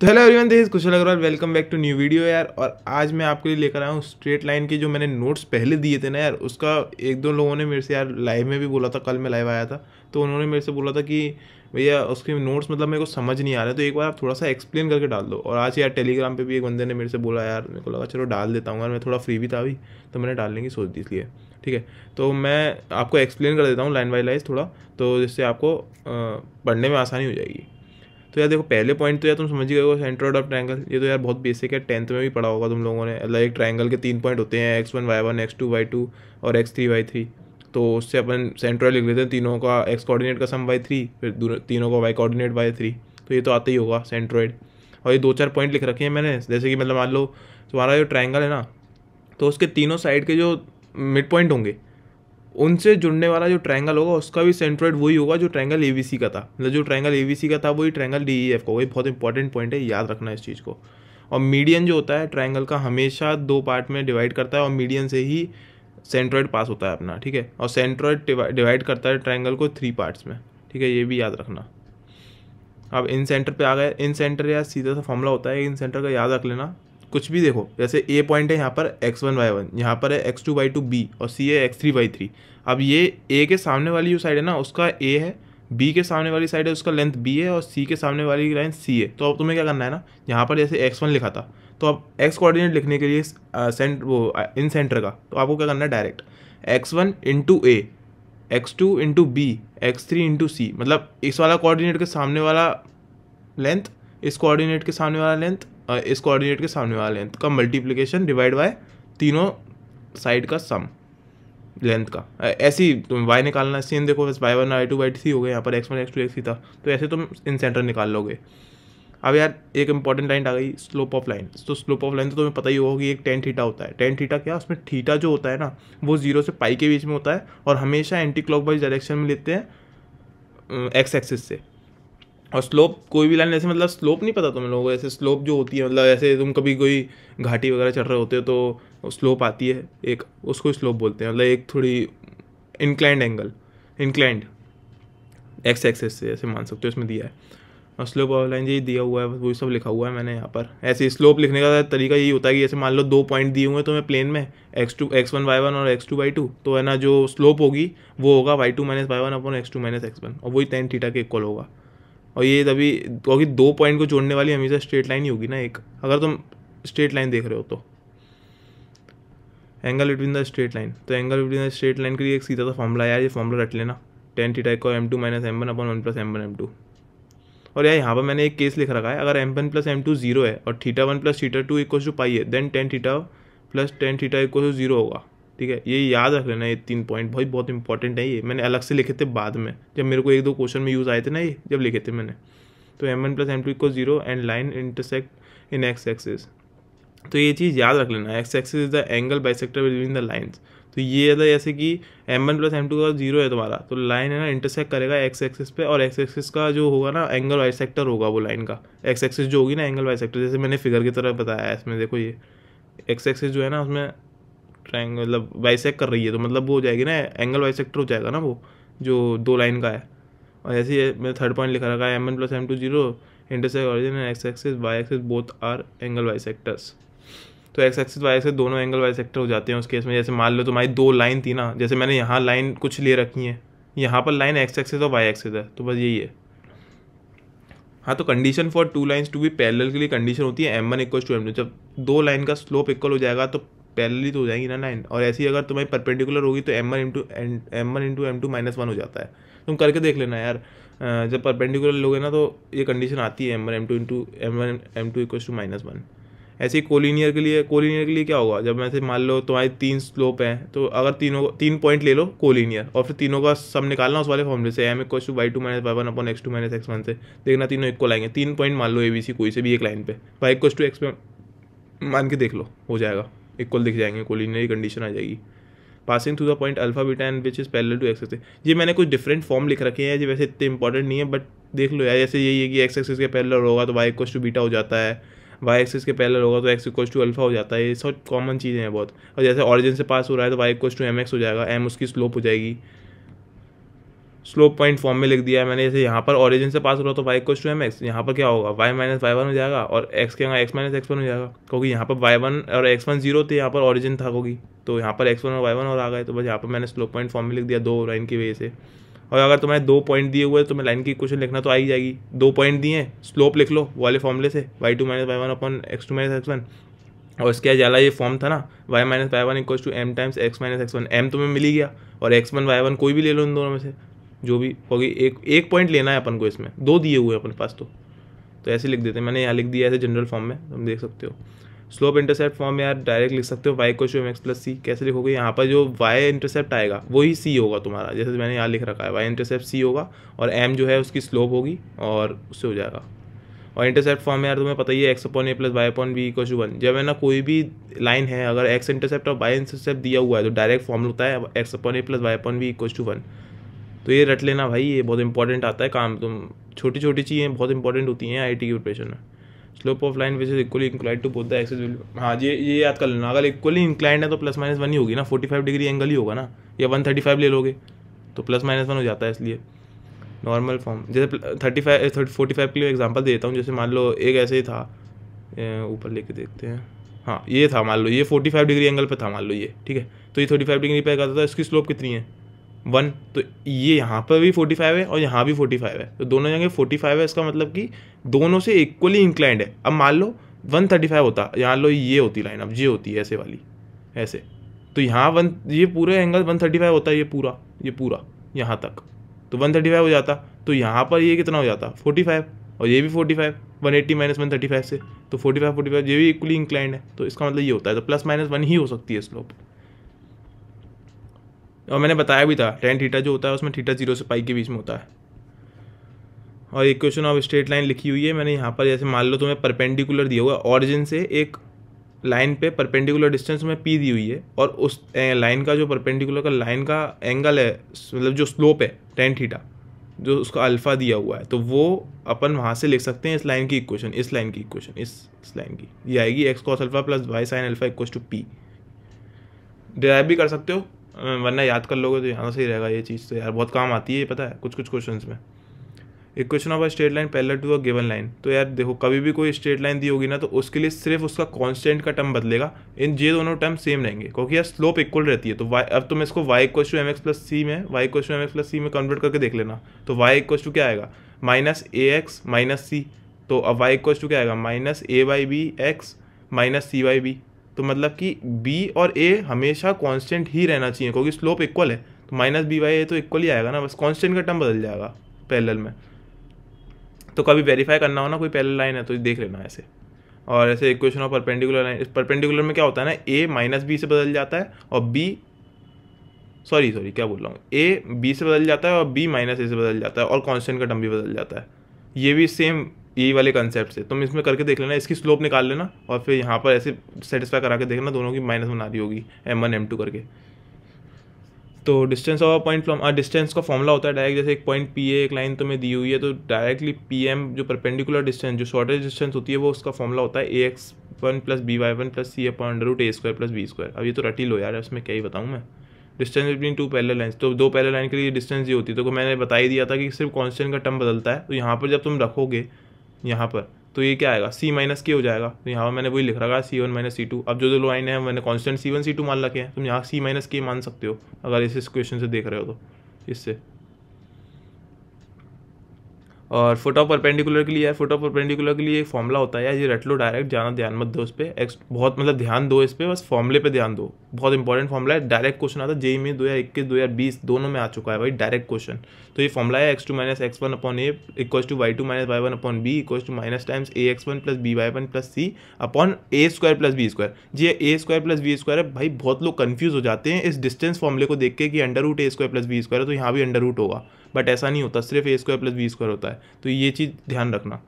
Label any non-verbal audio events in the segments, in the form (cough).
तो hello everyone this Kushal Agrawal welcome back to new video यार और आज मैं आपके लिए लेकर आया हूँ स्ट्रेट लाइन के जो मैंने नोट्स पहले दिए थे ना यार उसका एक दो लोगों ने मेरे से यार लाइव में भी बोला था कल मैं लाइव आया था तो उन्होंने मेरे से बोला था कि भैया उसके नोट्स मतलब मेरे को समझ नहीं आ रहे तो एक बार आप थोड़ा सा एक्सप्लेन करके डाल दो और आज यार टेलीग्राम पर भी एक बंदे ने मेरे से बोला यार मेरे को लगा चलो डाल देता हूँ यार मैं थोड़ा फ्री भी था अभी तो मैंने डालने की सोच दी इसलिए ठीक है तो मैं आपको एक्सप्लेन कर देता हूँ लाइन बाई लाइन थोड़ा तो जिससे आपको पढ़ने में आसानी हो जाएगी तो यार देखो पहले पॉइंट तो यार तुम समझ गए हो सेंट्रोइड ऑफ ट्रायंगल ये तो यार बहुत बेसिक है टेंथ में भी पढ़ा होगा तुम लोगों ने लाइक ट्रायंगल के तीन पॉइंट होते हैं x one Y one x two Y two और एक्स थ्री वाई थ्री तो उससे अपन सेंट्रोइड लिख लेते हैं तीनों का एक्स कोऑर्डिनेट का सम बाई थ्री फिर तीनों का वाई कोऑर्डिनेट बाई थ्री तो ये तो आता ही होगा सेंट्रोइड और ये दो चार पॉइंट लिख रखे हैं मैंने जैसे कि मतलब मान लो तुम्हारा जो ट्रायंगल है ना तो उसके तीनों साइड के जो मिड पॉइंट होंगे उनसे जुड़ने वाला जो ट्रायंगल होगा उसका भी सेंट्रोइड वही होगा जो ट्रायंगल ए का था मतलब जो ट्रायंगल ए का था वही ट्रायंगल डी e का वही बहुत इंपॉर्टेंट पॉइंट है याद रखना इस चीज़ को और मीडियन जो होता है ट्रायंगल का हमेशा दो पार्ट में डिवाइड करता है और मीडियन से ही सेंट्रोइड पास होता है अपना ठीक है और सेंट्रोइड डिवाइड करता है ट्रायंगल को थ्री पार्ट्स में ठीक है ये भी याद रखना अब इन सेंटर पे आ गए इन सेंटर या सीधा सा फॉर्मूला होता है इन सेंटर का याद रख लेना कुछ भी देखो जैसे ए पॉइंट है यहाँ पर एक्स वन वाई वन यहाँ पर है x two Y two b और सी है एक्स थ्री वाई थ्री अब ये ए के सामने वाली जो साइड है ना उसका ए है बी के सामने वाली साइड है उसका लेंथ बी है और सी के सामने वाली लाइन सी है तो अब तुम्हें क्या करना है ना यहाँ पर जैसे एक्स वन लिखा था तो अब एक्स कोऑर्डिनेट लिखने के लिए सेंट वो इन सेंटर का तो आपको क्या करना है direct x one into a x two into b x three into c मतलब इस वाला कोऑर्डिनेट के सामने वाला लेंथ इस कोऑर्डिनेट के सामने वाला लेंथ इस कोऑर्डिनेट के सामने वाले लेंथ का मल्टीप्लिकेशन डिवाइड बाय तीनों साइड का सम लेंथ का ऐसी तुम वाई निकालना सेम देखो बस y one y two y three हो गए यहाँ पर x one x two x था तो ऐसे तुम इन सेंटर निकाल लोगे अब यार एक इंपॉर्टेंट लाइन आ गई स्लोप ऑफ लाइन तो स्लोप ऑफ लाइन तो तुम्हें पता ही होगा कि एक टेन थीटा होता है टेन थीटा क्या उसमें थीटा जो होता है ना वो जीरो से पाई के बीच में होता है और हमेशा एंटी क्लॉक डायरेक्शन में लेते हैं एक्स एक्सिस से और स्लोप कोई भी लाइन ऐसे मतलब स्लोप नहीं पता तुम लोगों को ऐसे स्लोप जो होती है मतलब ऐसे तुम कभी कोई घाटी वगैरह चढ़ रहे होते हो तो स्लोप आती है एक उसको स्लोप बोलते हैं मतलब एक थोड़ी inclined angle inclined x axis से ऐसे मान सकते हो इसमें दिया है और स्लोप ऑफ लाइन यही दिया हुआ है वही सब लिखा हुआ है मैंने यहाँ पर ऐसे स्लोप लिखने का तरीका यही होता है कि जैसे मान लो दो पॉइंट दिए हुए हैं तो मैं प्लेन में x two x one Y one और एक्स टू वाई टू तो है ना जो स्लोप होगी वो होगा y two minus y one अपन x two minus x one और वही टेन थीटा के इक्वल होगा और ये तभी क्योंकि दो पॉइंट को जोड़ने वाली हमेशा स्ट्रेट लाइन ही होगी ना एक अगर तुम स्ट्रेट लाइन देख रहे हो तो angle between the straight line तो angle between the straight line के लिए एक सीधा सा फॉर्मूला यार ये फॉर्मूला रट लेना टेन थीटा को m two minus m one अपन one plus m one m two और यार यहाँ पर मैंने एक केस लिख रखा है अगर m one plus M two zero है और theta one plus theta two equal to pi है then tan theta plus tan theta equal to zero होगा ठीक है ये याद रख लेना ये तीन पॉइंट भाई बहुत इंपॉर्टेंट है ये मैंने अलग से लिखे थे बाद में जब मेरे को एक दो क्वेश्चन में यूज़ आए थे ना ये जब लिखे थे मैंने तो M one plus M two equal zero and line intersect in x axis तो ये चीज़ याद रख लेना x axis is the angle bisector between the lines तो ये था जैसे कि M one plus M two का जीरो है तुम्हारा तो लाइन है ना इंटरसेक्ट करेगा एक्स एक्सिस पे और एक्स एक्सिस का जो होगा ना एंगल वाई सेक्टर होगा वो लाइन का एक्स एक्सिस जो होगी ना एंगल वाई सेक्टर जैसे मैंने फिगर की तरह बताया है इसमें देखो ये एक्स एक्सिस जो है ना उसमें ट्राइंग मतलब वाइसेक कर रही है तो मतलब वो हो जाएगी ना एंगल वाइसेक्टर हो जाएगा ना वो जो दो लाइन का है और ऐसे ही मैंने थर्ड पॉइंट लिखा रखा है m n plus M two zero intersect origin and x axis y axis both are angle bisectors तो एक्स एक्सिस वाई एक्सिस दोनों एंगल वाई सेक्टर हो जाते हैं उस केस में जैसे मान लो तुम्हारी दो लाइन थी ना जैसे मैंने यहाँ लाइन कुछ ले रखी है यहाँ पर लाइन एक्स एक्सिस और वाई एक्सिस है तो बस यही है हाँ तो condition for two lines to be parallel के लिए कंडीशन होती है m one equal to m two जब दो लाइन का स्लोप इक्वल हो जाएगा तो ही तो हो जाएंगी ना लाइन और ऐसी अगर तुम्हारी परपेंडिकुलर होगी तो M one into m one into m two minus one हो जाता है तुम करके देख लेना यार जब परपेंडिकुलर लोगे ना तो ये कंडीशन आती है m one m two into m one m two equal to minus one ऐसे ही कोलिनियर के लिए कोलिनियर के लिए क्या होगा जब ऐसे मान लो तुम्हारे तीन स्लोप हैं तो अगर तीनों तीन पॉइंट ले लो कोलिनियर और फिर तीनों का सब निकालना उस वाले फॉर्मूले से m equal to Y two minus y one अपन x two minus x one से देखना तीनों इक्वल आएंगे तीन पॉइंट मान लो ए बी सी कोई से भी एक लाइन पे वाई इक्व टू एक्स मान के देख लो हो जाएगा इक्वल दिख जाएंगे कोलिनरी कंडीशन आ जाएगी passing through the point alpha beta and which is parallel to x axis ये मैंने कुछ डिफरेंट फॉर्म लिख रखे हैं ये वैसे इतने इंपॉर्टेंट नहीं है बट देख लो यार जैसे यही है कि एक्स एक्सिस के पैरेलल होगा तो वाई इक्वस टू बीटा हो जाता है वाई एक्सिस के पैरेलल होगा तो एक्स इक्वस टू अल्फा हो जाता है ये सब कॉमन चीज़ें हैं बहुत और जैसे ऑरिजिन से पास हो रहा है तो y equals to m x हो जाएगा एम उसकी स्लोप हो जाएगी स्लोप पॉइंट फॉर्म में लिख दिया है मैंने जैसे यहाँ पर ऑरिजिन से पास हो रहा तो वाई कुछ टू एम एक्स यहाँ पर क्या होगा वाई माइनस वाई वन हो जाएगा और एक्स के यहाँ एक्स माइनस एक्स वन हो जाएगा क्योंकि यहाँ पर वाई वन और एक्स वन जीरो थे यहाँ पर ऑरिजिन था होगी तो यहाँ पर एक्स वन और वाई वन और आ गए तो बस यहाँ पर मैंने स्लोप पॉइंट फॉर्म में लिख दिया दो लाइन की वजह से और अगर तुम्हें दो पॉइंट दिए हुए तो मैं लाइन की क्वेश्चन लिखना तो आ ही जाएगी दो पॉइंट दिए स्लोप लिख लो वाले फॉर्मले से y two minus y one अपन x two minus x one और इसके ज्यादा ये फॉर्म था ना y minus y one equals to m times x minus x one m तुम्हें मिली गया और एक्स वन वाई वन कोई भी ले लो इन दोनों में से जो भी होगी एक एक पॉइंट लेना है अपन को इसमें दो दिए हुए अपने पास तो तो ऐसे लिख देते हैं मैंने यहाँ लिख दिया ऐसे जनरल फॉर्म में तुम देख सकते हो स्लोप इंटरसेप्ट फॉर्म में यार डायरेक्ट लिख सकते हो वाई को एम एक्स प्लस सी कैसे लिखोगे यहाँ पर जो वाई इंटरसेप्ट आएगा वही सी होगा तुम्हारा जैसे मैंने यहाँ लिख रखा है वाई इंटरसेप्ट सी होगा और एम जो है उसकी स्लोप होगी और उससे हो जाएगा और इंटरसेप्ट फॉर्म में यार तुम्हें पता ही है x upon a plus y upon b equal to one जब है ना कोई भी लाइन है अगर एक्स इंटरसेप्ट और वाई इंटरसेप्ट दिया हुआ है तो डायरेक्ट फॉर्म होता है x upon a plus y upon b equal to one तो ये रट लेना भाई ये बहुत इंपॉर्टेंट आता है काम तुम छोटी छोटी चीज़ें बहुत इंपॉर्टेंट होती हैं आई की प्रिपरेशन में slope of line which is equally inclined to both the axes will हाँ ये ये याद कर लेना अगर इक्वली इंक्लाइंड है तो प्लस माइनस वन ही होगी ना फोर्टी फाइव डिग्री एंगल ही होगा ना या वन थर्टी फाइव ले लोगे तो प्लस माइनस वन हो जाता है इसलिए नॉर्मल फॉर्म जैसे thirty five thirty forty five के लिए एग्जाम्पल देता हूँ जैसे मान लो एक ऐसे ही था ऊपर लेके देखते हैं हाँ ये था मान लो ये फोर्टी फाइव डिग्री एंगल पर था मान लो ये ठीक है तो ये थर्टी फाइव डिग्री पे करता था तो इसकी स्लोप कितनी है वन तो ये यहाँ पर भी फोर्टी फाइव है और यहाँ भी फोर्टी फाइव है तो दोनों जगह फोर्टी फाइव है इसका मतलब कि दोनों से इक्वली इंक्लाइंड है अब मान लो वन थर्टी फाइव होता यहाँ लो ये होती लाइन अब ये होती है ऐसे वाली ऐसे तो यहाँ वन ये पूरे एंगल वन थर्टी फाइव होता है ये पूरा ये पूरा यहाँ तक तो वन थर्टी फाइव हो जाता तो यहाँ पर ये कितना हो जाता फोर्टी फाइव और ये भी forty five one eighty minus one thirty five से तो फोर्टी फाइव फोर्टी फाइव ये भी इक्वली इंक्लाइंड है तो इसका मतलब ये होता है तो प्लस माइनस वन ही हो सकती है स्लोप और मैंने बताया भी था टेन थीटा जो होता है उसमें थीटा जीरो से पाई के बीच में होता है और इक्वेशन ऑफ स्ट्रेट लाइन लिखी हुई है मैंने यहाँ पर जैसे मान लो तुम्हें परपेंडिकुलर दिया हुआ ऑरिजिन से एक लाइन पे परपेंडिकुलर डिस्टेंस में पी दी हुई है और उस लाइन का जो परपेंडिकुलर का लाइन का एंगल है मतलब जो स्लोप है टेन थीटा जो उसका अल्फ़ा दिया हुआ है तो वो अपन वहाँ से लिख सकते हैं इस लाइन की इक्वेशन इस लाइन की इक्वेशन इस इस लाइन की ये आएगी x cos alpha plus y sine alpha equal to p derive भी कर सकते हो वरना याद कर लोगे तो यहाँ से ही रहेगा ये चीज़ तो यार बहुत काम आती है पता है कुछ कुछ क्वेश्चन में एक question of straight line parallel to a given line तो यार देखो कभी भी कोई स्ट्रेट लाइन दी होगी ना तो उसके लिए सिर्फ उसका कांस्टेंट का टर्म बदलेगा इन ये दोनों टर्म सेम रहेंगे क्योंकि यार स्लोप इक्वल रहती है तो वाई अब तुम इसको y equal to m x plus c में y equal to m x plus c में कन्वर्ट करके देख लेना तो वाई इक्व टू क्या आएगा minus a x minus c तो अब वाई इक्व टू क्या आएगा minus a by b x minus c by b तो मतलब कि बी और ए हमेशा कांस्टेंट ही रहना चाहिए क्योंकि स्लोप इक्वल है तो माइनस बी बाई ए तो इक्वल ही आएगा ना बस कांस्टेंट का टर्म बदल जाएगा पैरेलल में तो कभी वेरीफाई करना हो ना कोई पैरेलल लाइन है तो देख लेना ऐसे और ऐसे equation of perpendicular line perpendicular में क्या होता है ना ए माइनस बी से बदल जाता है और बी सॉरी सॉरी क्या बोल रहा हूँ ए बी से बदल जाता है और बी माइनस ए से बदल जाता है और कॉन्स्टेंट का टर्म भी बदल जाता है ये भी सेम यही वाले कंसेप्ट से तुम इसमें करके देख लेना इसकी स्लोप निकाल लेना और फिर यहाँ पर ऐसे सेटिस्फाई करा के देखना दोनों की माइनस बना रही होगी एम वन एम टू करके तो distance of point from distance का फॉर्मूला होता है डायरेक्ट जैसे एक पॉइंट पी ए एक लाइन तुम्हें दी हुई है तो डायरेक्टली पी एम जो परपेंडिकुलर डिस्टेंस जो शॉर्टेज डिस्टेंस होती है वो उसका फॉर्मूला होता है a x one plus b y one plus c point under root a square plus b square अब ये तो रटी लो यार उसमें क्या ही बताऊँ मैं distance between two parallel lines तो दो पहले लाइन के लिए डिस्टेंस ये होती है तो मैंने बता ही दिया था कि सिर्फ कॉन्स्टेंट का टर्म बदलता है तो यहाँ पर जब तुम रखोगे यहाँ पर तो ये क्या आएगा सी माइनस के हो जाएगा तो यहाँ पर मैंने वही लिख रखा है c one minus c two अब जो जो लाइन है मैंने constant c one c two मान रखे हैं तुम यहाँ सी माइनस के मान सकते हो अगर इस क्वेश्चन से देख रहे हो तो इससे और फुट ऑफ परपेंडिकुलर के लिए यार फुट ऑफ परपेंडिकुलर के लिए एक फॉर्मला होता है यार ये रट लो डायरेक्ट जाना ध्यान मत दो इस पर एक्स बहुत मतलब ध्यान दो इस पर बस फॉर्मले पे ध्यान दो बहुत इंपॉर्टेंट फॉर्मला है डायरेक्ट क्वेश्चन आता है जे में e e दो हज़ार इक्कीस दो हज़ार बीस दोनों में आ चुका है भाई डायरेक्ट क्वेश्चन तो ये फॉर्मला है x two minus x one upon a equal to Y two minus y one upon b equal to minus times a x one plus b y one plus c upon a square plus b square जी a square plus b square है भाई बहुत लोग confuse हो जाते हैं इस distance formulae को देख के कि under root a square plus b square है तो यहाँ भी अंडर रूट होगा बट ऐसा नहीं होता सिर्फ a square plus b square होता है तो ये चीज़ ध्यान रखना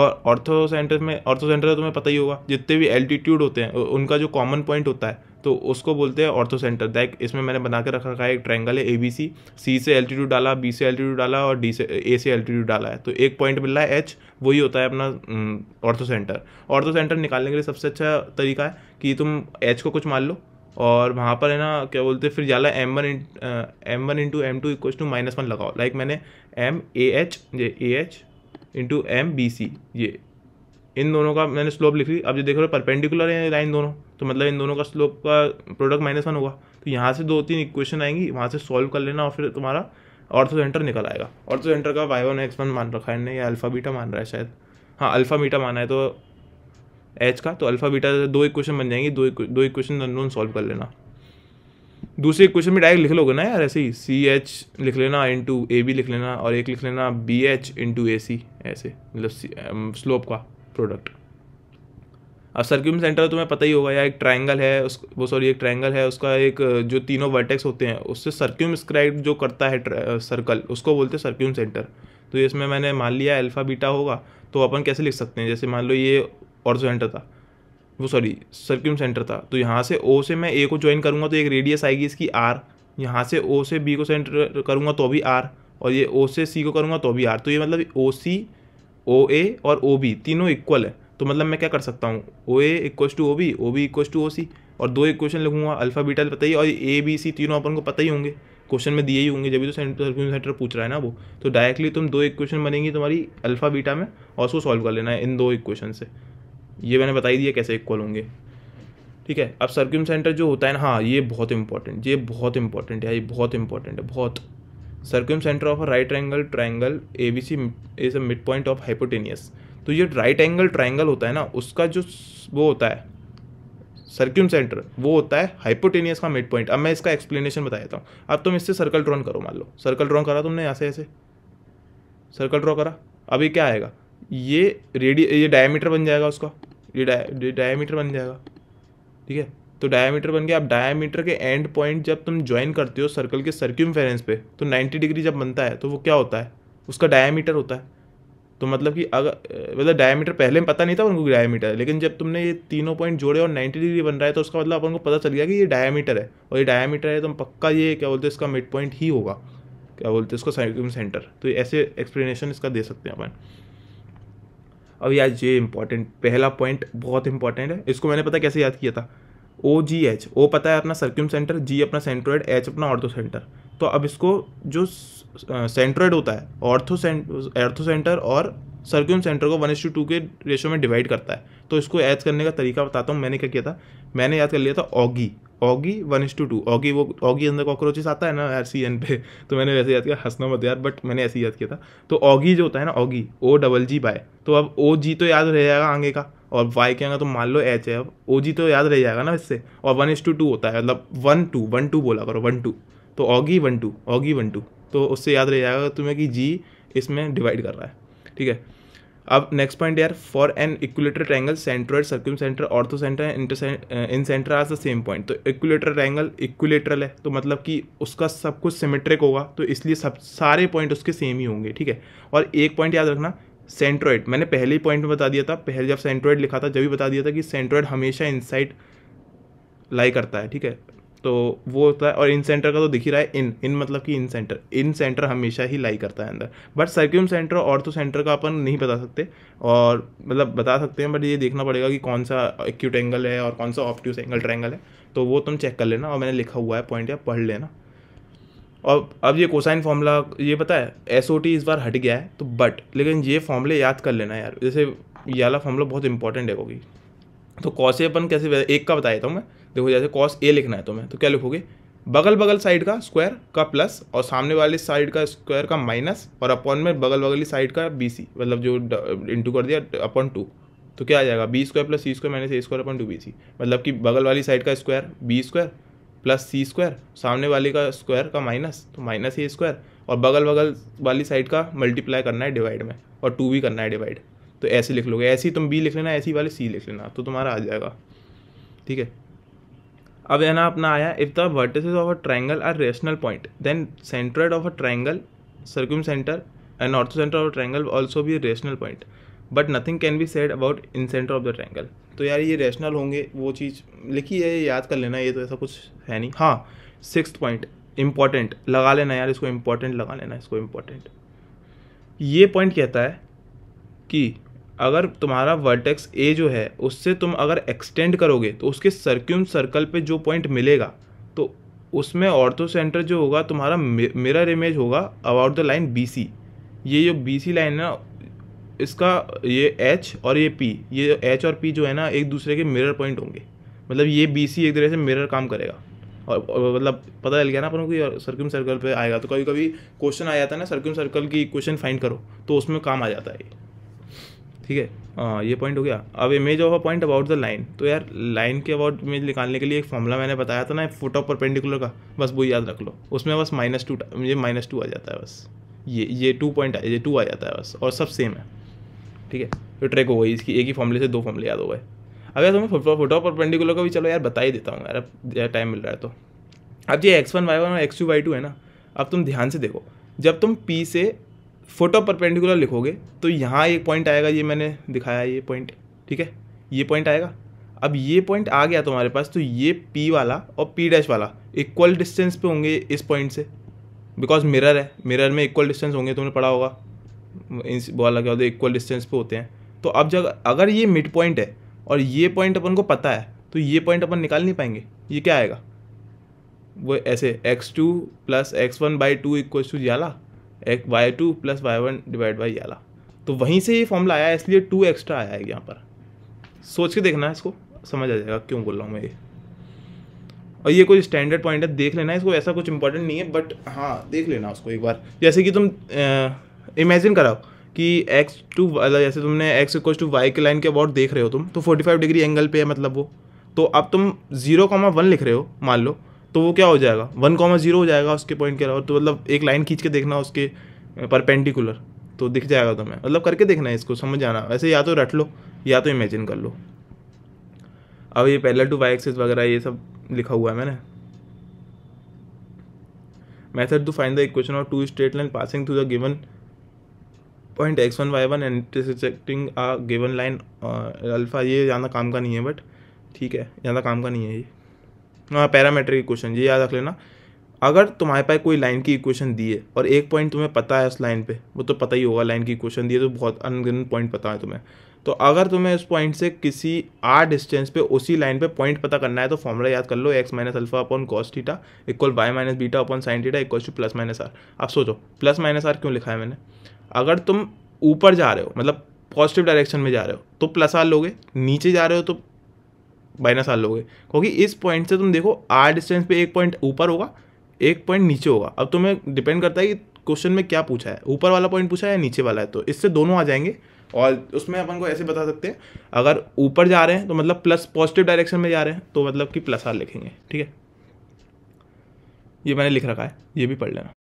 और ऑर्थो सेंटर में ऑर्थो सेंटर का तुम्हें पता ही होगा जितने भी एल्टीट्यूड होते हैं उनका जो कॉमन पॉइंट होता है तो उसको बोलते हैं ऑर्थो सेंटर दैक इसमें मैंने बना के रखा रखा है एक ट्रायंगल है ए बी सी सी से एल्टीट्यूड डाला बी से एल्टीट्यूड डाला और डी से ए से एल्टीट्यूड डाला है तो एक पॉइंट मिल रहा है एच वही होता है अपना ऑर्थो सेंटर ऑर्थो सेंटर निकालने के लिए सबसे अच्छा तरीका है कि तुम एच को कुछ मान लो और वहाँ पर है ना क्या बोलते हैं फिर ज़्यादा m one m one into m two equal to minus one लगाओ लाइक मैंने एम ए एच ये A H into m B C ये इन दोनों का मैंने स्लोप लिख ली अब जो देख रहे हो परपेंडिकुलर है लाइन दोनों तो मतलब इन दोनों का स्लोप का प्रोडक्ट माइनस वन होगा तो यहाँ से दो तीन इक्वेशन आएंगी वहाँ से सॉल्व कर लेना और फिर तुम्हारा ऑर्थो सेंटर निकल आएगा ऑर्थो सेंटर का वाई वन एक्स वन मान रखा है या अल्फ़ा बीटा मान रहा है शायद हाँ अल्फ़ा बीटा माना है तो एच का तो अल्फा बीटा दो इक्वेशन बन जाएंगे दो एक इक्वेशन अनोन सॉल्व कर लेना दूसरे इक्वेशन में डायरेक्ट लिख लोगे ना यार ऐसे ही सी एच लिख लेना इंटू ए बी लिख लेना और एक लिख लेना B H into A C ऐसे मतलब स्लोप um, का प्रोडक्ट अब सर्क्यूम सेंटर तुम्हें पता ही होगा यार एक ट्रायंगल है उस वो सॉरी एक ट्रायंगल है उसका एक जो तीनों वर्टेक्स होते हैं उससे सर्क्यूम स्क्राइब जो करता है सर्कल uh, उसको बोलते हैं सर्क्यूम सेंटर तो इसमें मैंने मान लिया अल्फ़ा बीटा होगा तो अपन कैसे लिख सकते हैं जैसे मान लो ये और सेंटर था वो सॉरी सर्क्यूम सेंटर था तो यहाँ से ओ से मैं ए को ज्वाइन करूँगा तो एक रेडियस आएगी इसकी आर यहाँ से ओ से बी को सेंटर करूँगा तो भी आर और ये ओ से सी को करूँगा तो भी आर तो ये मतलब ओ सी ओ ए और ओ बी तीनों इक्वल है तो मतलब मैं क्या कर सकता हूँ O A equals to O B O B equals to O C और दो क्वेश्चन लिखूंगा अल्फा बीटा पता ही और ए बी सी तीनों अपन को पता ही होंगे क्वेश्चन में दिए ही होंगे जब भी तो सर्क्यूम सेंटर पूछ रहा है ना वो तो डायरेक्टली तुम दो इक्वेशन बनेंगी तुम्हारी अल्फा बीटा में और उसको सॉल्व कर लेना है इन दो इक्वेशन से ये मैंने बता ही दिया कैसे इक्वल होंगे ठीक है अब सर्क्यूम सेंटर जो होता है ना हाँ ये बहुत इंपॉर्टेंट ये बहुत इंपॉर्टेंट है ये बहुत इंपॉर्टेंट है बहुत circumcentre of a right angle triangle A B C is a midpoint of hypotenuse तो ये राइट एंगल ट्राइंगल होता है ना उसका जो वो होता है सर्क्यूम सेंटर वो होता है हाइपोटेनियस का मिड पॉइंट अब मैं इसका एक्सप्लेनेशन बता देता हूँ अब तुम इससे सर्कल ड्रॉन करो मान लो सर्कल ड्रॉन करा तुमने ऐसे ऐसे सर्कल ड्रॉ करा अभी क्या आएगा ये रेडी ये डायमीटर बन जाएगा उसका ये डायमीटर बन जाएगा ठीक है तो डायमीटर बन गया आप डायमीटर के एंड पॉइंट जब तुम ज्वाइन करते हो सर्कल के सर्क्यूम पे तो 90 डिग्री जब बनता है तो वो क्या होता है उसका डायमीटर होता है तो मतलब कि अगर मतलब डायमीटर पहले में पता नहीं था उनको डायमीटर लेकिन जब तुमने ये तीनों पॉइंट जोड़े और 90 डिग्री बन रहा है तो उसका मतलब अपन को पता चल गया कि ये डायमीटर है और ये डायमीटर है तो पक्का ये क्या बोलते हैं इसका मिड पॉइंट ही होगा क्या बोलते हैं इसको सर्क्यूम सेंटर तो ऐसे एक्सप्लेनेशन इसका दे सकते हैं अपन अब यार ये इंपॉर्टेंट पहला पॉइंट बहुत इंपॉर्टेंट है इसको मैंने पता कैसे याद किया था ओ जी एच ओ पता है अपना सर्क्यूम सेंटर जी अपना सेंट्रोइड एच अपना ऑर्थो सेंटर तो अब इसको जो सेंट्रोइड होता है ऑर्थो ऑर्थो सेंटर और सर्क्यूम सेंटर को वन एस टू टू के रेशो में डिवाइड करता है तो इसको ऐज करने का तरीका बताता हूँ मैंने क्या किया था मैंने याद कर लिया था Oggy Oggy one is to two Oggy वो ऑगी अंदर कॉकरोचेस आता है ना आर सी एन पे (laughs) तो मैंने वैसे याद किया हंसना मत यार बट मैंने ऐसे याद किया था तो ऑगी जो होता है ना Oggy O double G by तो अब ओ जी तो याद रह जाएगा आगे का और वाई के आगे तो मान लो एच है अब ओ जी तो याद रह जाएगा ना इससे और वन एस टू टू होता है मतलब वन टू वन टू बोला करो वन टू तो Oggy one two Oggy one two तो उससे याद रह जाएगा तुम्हें कि जी इसमें डिवाइड कर रहा है ठीक है अब नेक्स्ट पॉइंट यार for an equilateral triangle centroid circumcentre orthocentre inter incentre आज द सेम पॉइंट तो इक्वलेटर ट्रैंगल इक्वलेटरल है तो मतलब कि उसका सब कुछ सिमेट्रिक होगा तो इसलिए सब सारे पॉइंट उसके सेम ही होंगे ठीक है और एक पॉइंट याद रखना सेंट्रोइड मैंने पहले ही पॉइंट में बता दिया था पहले जब सेंट्रोइड लिखा था जब भी बता दिया था कि सेंट्रोइड हमेशा इनसाइड लाई करता है ठीक है तो वो होता है और इन सेंटर का तो दिख ही रहा है इन इन मतलब कि इन सेंटर इन सेंटर हमेशा ही लाई करता है अंदर बट सर्क्यूम सेंटर और तो सेंटर का अपन नहीं बता सकते और मतलब बता सकते हैं बट ये देखना पड़ेगा कि कौन सा एक्यूट एंगल है और कौन सा ऑप्ट्यूस एंगल ट्रैंगल है तो वो तुम चेक कर लेना और मैंने लिखा हुआ है पॉइंट या पढ़ लेना और अब ये कोसाइन फॉर्मूला ये पता है एस ओ टी इस बार हट गया है तो बट लेकिन ये फॉर्मूले याद कर लेना यार जैसे ये वाला फॉर्मूला बहुत इंपॉर्टेंट है होगी तो कौसे अपन कैसे एक का बता देता हूँ मैं देखो जैसे कॉस ए लिखना है तुम्हें तो क्या लिखोगे बगल बगल साइड का स्क्वायर का प्लस और सामने वाली साइड का स्क्वायर का माइनस और अपॉन में बगल बगली साइड का बी सी मतलब जो इंटू कर दिया अपॉन टू तो क्या आ जाएगा B square plus C square minus A square upon two B C मतलब कि बगल वाली साइड का square B square plus C square सामने वाले का स्क्वायर का माइनस तो माइनस ए स्क्वायर और बगल बगल वाली साइड का मल्टीप्लाई करना है डिवाइड में और टू भी करना है डिवाइड तो ऐसे लिख लोगे ऐसे ही तुम बी लिख लेना ऐसी वाले सी लिख लेना तो तुम्हारा आ जाएगा ठीक है अब है ना अपना आया if the vertices of a triangle are rational point then centroid of a triangle circumcentre and orthocentre of triangle also be rational point but nothing can be said about incentre of the triangle तो यार ये rational होंगे वो चीज़ लिखी है याद कर लेना ये तो ऐसा कुछ है नहीं हाँ सिक्स पॉइंट इम्पॉर्टेंट लगा लेना यार इसको इम्पॉर्टेंट लगा लेना इसको इम्पॉर्टेंट ये पॉइंट कहता है कि अगर तुम्हारा वर्टेक्स ए जो है उससे तुम अगर एक्सटेंड करोगे तो उसके सर्क्यूम सर्कल पे जो पॉइंट मिलेगा तो उसमें ऑर्थो सेंटर जो होगा तुम्हारा मिरर इमेज होगा about the line B C ये जो बी सी लाइन है ना इसका ये एच और ये पी ये एच और पी जो है ना एक दूसरे के मिरर पॉइंट होंगे मतलब ये बी सी एक तरह से मिरर काम करेगा और मतलब पता चल गया ना अपन को सर्क्यूम सर्कल पे आएगा तो कभी कभी क्वेश्चन आ जाता है ना सर्क्यूम सर्कल की क्वेश्चन फाइंड करो तो उसमें काम आ जाता है ठीक है हाँ, ये पॉइंट हो गया अब image of a point about the line तो यार लाइन के अबाउट इमेज निकालने के लिए एक फॉर्मूला मैंने बताया था ना फोटो पर पेंडिकुलर का बस वो याद रख लो उसमें बस माइनस टू ये माइनस टू आ जाता है बस ये ये टू पॉइंट ये टू आ जाता है बस और सब सेम है ठीक है तो ट्रैक हो गई इसकी एक ही फॉर्मूले से दो फॉर्मूले याद हो गए अब यार तुम्हें फुट फोटो पर पेंडिकुलर का भी चलो यार बता ही देता हूँ यार अब टाइम मिल रहा है तो अब ये एक्स वन वाई वन और एक्स टू वाई टू है ना अब तुम ध्यान से देखो जब तुम पी से फोटो परपेंडिकुलर लिखोगे तो यहाँ एक पॉइंट आएगा ये मैंने दिखाया ये पॉइंट ठीक है ये पॉइंट आएगा अब ये पॉइंट आ गया तुम्हारे पास तो ये पी वाला और पी डैश वाला इक्वल डिस्टेंस पे होंगे इस पॉइंट से बिकॉज मिरर है मिरर में इक्वल डिस्टेंस होंगे तुमने पढ़ा होगा वाला क्या होता है इक्वल डिस्टेंस पे होते हैं तो अब जब अगर ये मिड पॉइंट है और ये पॉइंट अपन को पता है तो ये पॉइंट अपन निकाल नहीं पाएंगे ये क्या आएगा वो ऐसे X two plus X one by two equal to ज्याला एक Y two plus Y one divide by याला तो वहीं से ये फॉर्मूला आया है इसलिए टू एक्स्ट्रा आया है यहाँ पर सोच के देखना है इसको समझ आ जाएगा क्यों बोल रहा हूँ मैं ये और ये कोई स्टैंडर्ड पॉइंट है देख लेना इसको ऐसा कुछ इंपॉर्टेंट नहीं है बट हाँ देख लेना उसको एक बार जैसे कि तुम इमेजिन कराओ कि एक्स टू जैसे तुमने एक्स इक्व टू वाई के लाइन के अबाउट देख रहे हो तुम तो फोर्टी फाइव डिग्री एंगल पे है मतलब वो तो अब तुम जीरो कॉमा वन लिख रहे हो मान लो तो वो क्या हो जाएगा वन कॉमा जीरो हो जाएगा उसके पॉइंट के अलावा तो मतलब एक लाइन खींच के देखना उसके परपेंडिकुलर तो दिख जाएगा तुम्हें तो मतलब करके देखना है इसको समझ आना वैसे या तो रट लो या तो इमेजिन कर लो अब ये पैलर टू वाई एक्सेस वगैरह ये सब लिखा हुआ है मैंने method to find the equation of two straight line passing through the given point X one Y one intersecting a given line alpha ये ज़्यादा काम का नहीं है बट ठीक है ज़्यादा काम का नहीं है ये हाँ, की इक्वेशन ये याद रख लेना अगर तुम्हारे पास कोई लाइन की इक्वेशन दी है और एक पॉइंट तुम्हें पता है उस लाइन पे वो तो पता ही होगा लाइन की इक्वेशन दी है तो बहुत अनगिनत पॉइंट पता है तुम्हें तो अगर तुम्हें उस पॉइंट से किसी आर डिस्टेंस पे उसी लाइन पे पॉइंट पता करना है तो फॉर्मूला याद कर लो X minus alpha upon cos theta equal Y minus beta upon sine theta equal to plus minus R अब सोचो प्लस माइनस आर क्यों लिखा है मैंने अगर तुम ऊपर जा रहे हो मतलब पॉजिटिव डायरेक्शन में जा रहे हो तो प्लस आर लोगे नीचे जा रहे हो तो बाइनस साल लोगे क्योंकि इस पॉइंट से तुम देखो आर डिस्टेंस पे एक पॉइंट ऊपर होगा एक पॉइंट नीचे होगा अब तुम्हें डिपेंड करता है कि क्वेश्चन में क्या पूछा है ऊपर वाला पॉइंट पूछा है या नीचे वाला है तो इससे दोनों आ जाएंगे और उसमें अपन को ऐसे बता सकते हैं अगर ऊपर जा रहे हैं तो मतलब प्लस पॉजिटिव डायरेक्शन में जा रहे हैं तो मतलब कि प्लस आर लिखेंगे ठीक है ये मैंने लिख रखा है ये भी पढ़ लेना